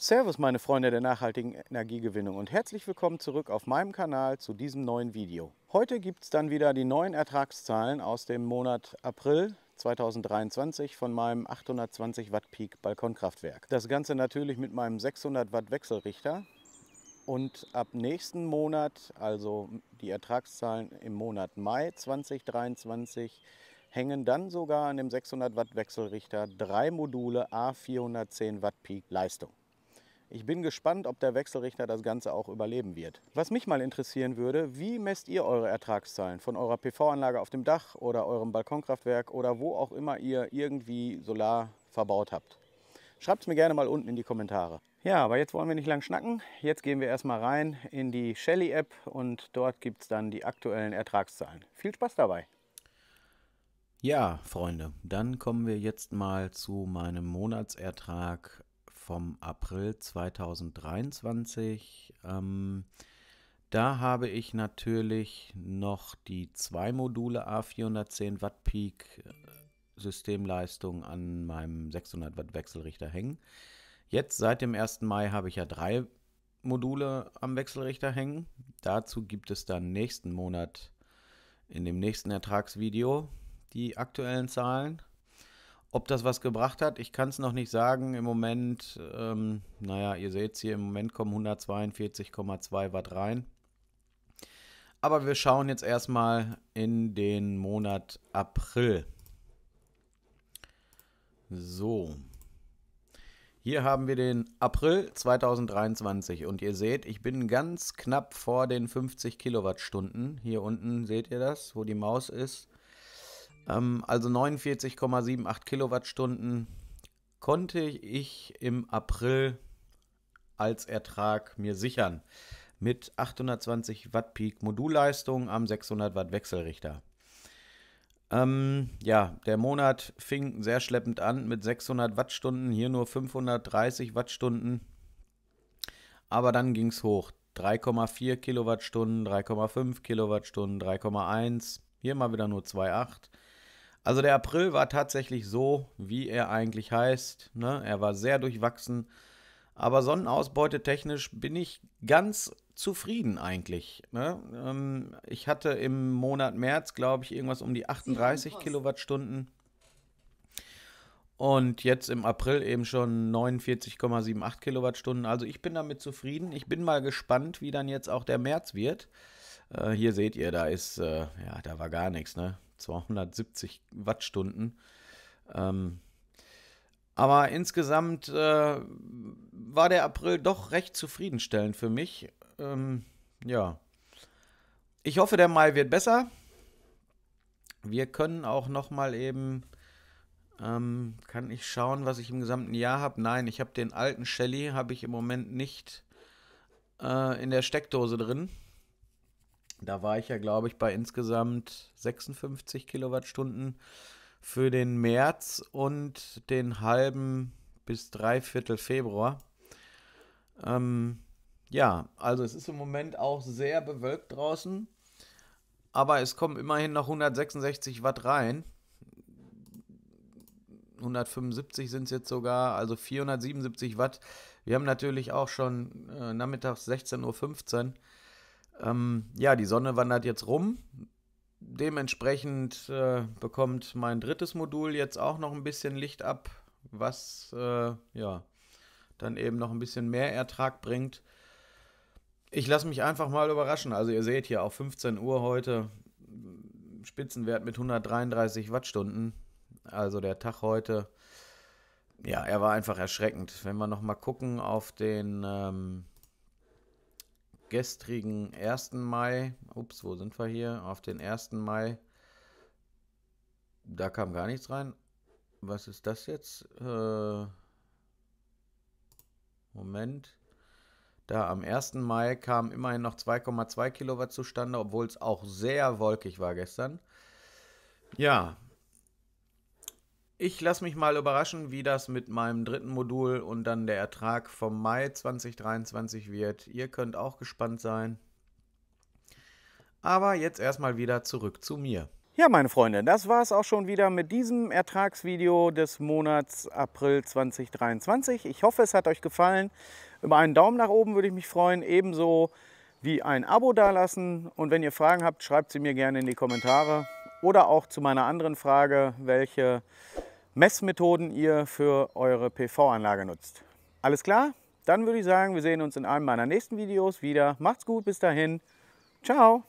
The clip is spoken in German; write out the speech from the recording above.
Servus meine Freunde der nachhaltigen Energiegewinnung und herzlich willkommen zurück auf meinem Kanal zu diesem neuen Video. Heute gibt es dann wieder die neuen Ertragszahlen aus dem Monat April 2023 von meinem 820 Watt Peak Balkonkraftwerk. Das Ganze natürlich mit meinem 600 Watt Wechselrichter und ab nächsten Monat, also die Ertragszahlen im Monat Mai 2023, hängen dann sogar an dem 600 Watt Wechselrichter drei Module A410 Watt Peak Leistung. Ich bin gespannt, ob der Wechselrichter das Ganze auch überleben wird. Was mich mal interessieren würde, wie messt ihr eure Ertragszahlen von eurer PV-Anlage auf dem Dach oder eurem Balkonkraftwerk oder wo auch immer ihr irgendwie Solar verbaut habt? Schreibt es mir gerne mal unten in die Kommentare. Ja, aber jetzt wollen wir nicht lang schnacken. Jetzt gehen wir erstmal rein in die Shelly-App und dort gibt es dann die aktuellen Ertragszahlen. Viel Spaß dabei! Ja, Freunde, dann kommen wir jetzt mal zu meinem Monatsertrag vom April 2023. Ähm, da habe ich natürlich noch die zwei Module A410 Watt Peak äh, Systemleistung an meinem 600 Watt Wechselrichter hängen. Jetzt seit dem 1. Mai habe ich ja drei Module am Wechselrichter hängen. Dazu gibt es dann nächsten Monat in dem nächsten Ertragsvideo die aktuellen Zahlen. Ob das was gebracht hat, ich kann es noch nicht sagen. Im Moment, ähm, naja, ihr seht es hier, im Moment kommen 142,2 Watt rein. Aber wir schauen jetzt erstmal in den Monat April. So. Hier haben wir den April 2023 und ihr seht, ich bin ganz knapp vor den 50 Kilowattstunden. Hier unten seht ihr das, wo die Maus ist. Ähm, also 49,78 Kilowattstunden konnte ich im April als Ertrag mir sichern. Mit 820 Watt Peak Modulleistung am 600 Watt Wechselrichter. Ähm, ja, der Monat fing sehr schleppend an mit 600 Wattstunden, hier nur 530 Wattstunden. Aber dann ging es hoch. 3,4 Kilowattstunden, 3,5 Kilowattstunden, 3,1. Hier mal wieder nur 2,8. Also der April war tatsächlich so, wie er eigentlich heißt. Ne? Er war sehr durchwachsen. Aber Sonnenausbeute technisch bin ich ganz zufrieden eigentlich. Ne? Ähm, ich hatte im Monat März, glaube ich, irgendwas um die 38 Kilowattstunden. Und jetzt im April eben schon 49,78 Kilowattstunden. Also ich bin damit zufrieden. Ich bin mal gespannt, wie dann jetzt auch der März wird. Äh, hier seht ihr, da ist, äh, ja, da war gar nichts, ne? 270 Wattstunden. Ähm, aber insgesamt äh, war der April doch recht zufriedenstellend für mich. Ähm, ja. Ich hoffe, der Mai wird besser. Wir können auch nochmal eben, ähm, kann ich schauen, was ich im gesamten Jahr habe? Nein, ich habe den alten Shelly, habe ich im Moment nicht äh, in der Steckdose drin. Da war ich ja, glaube ich, bei insgesamt 56 Kilowattstunden für den März und den halben bis dreiviertel Februar. Ähm, ja, also es ist im Moment auch sehr bewölkt draußen, aber es kommen immerhin noch 166 Watt rein. 175 sind es jetzt sogar, also 477 Watt. Wir haben natürlich auch schon äh, nachmittags 16.15 Uhr ähm, ja, die Sonne wandert jetzt rum. Dementsprechend äh, bekommt mein drittes Modul jetzt auch noch ein bisschen Licht ab, was äh, ja dann eben noch ein bisschen mehr Ertrag bringt. Ich lasse mich einfach mal überraschen. Also ihr seht hier auf 15 Uhr heute Spitzenwert mit 133 Wattstunden. Also der Tag heute, ja, er war einfach erschreckend. Wenn wir nochmal gucken auf den ähm, gestrigen 1. Mai, ups, wo sind wir hier? Auf den 1. Mai, da kam gar nichts rein. Was ist das jetzt? Äh, Moment. Da am 1. Mai kamen immerhin noch 2,2 Kilowatt zustande, obwohl es auch sehr wolkig war gestern. Ja, ich lasse mich mal überraschen, wie das mit meinem dritten Modul und dann der Ertrag vom Mai 2023 wird. Ihr könnt auch gespannt sein. Aber jetzt erstmal wieder zurück zu mir. Ja, meine Freunde, das war es auch schon wieder mit diesem Ertragsvideo des Monats April 2023. Ich hoffe, es hat euch gefallen. Über einen Daumen nach oben würde ich mich freuen, ebenso wie ein Abo dalassen. Und wenn ihr Fragen habt, schreibt sie mir gerne in die Kommentare oder auch zu meiner anderen Frage, welche Messmethoden ihr für eure PV-Anlage nutzt. Alles klar? Dann würde ich sagen, wir sehen uns in einem meiner nächsten Videos wieder. Macht's gut, bis dahin. Ciao!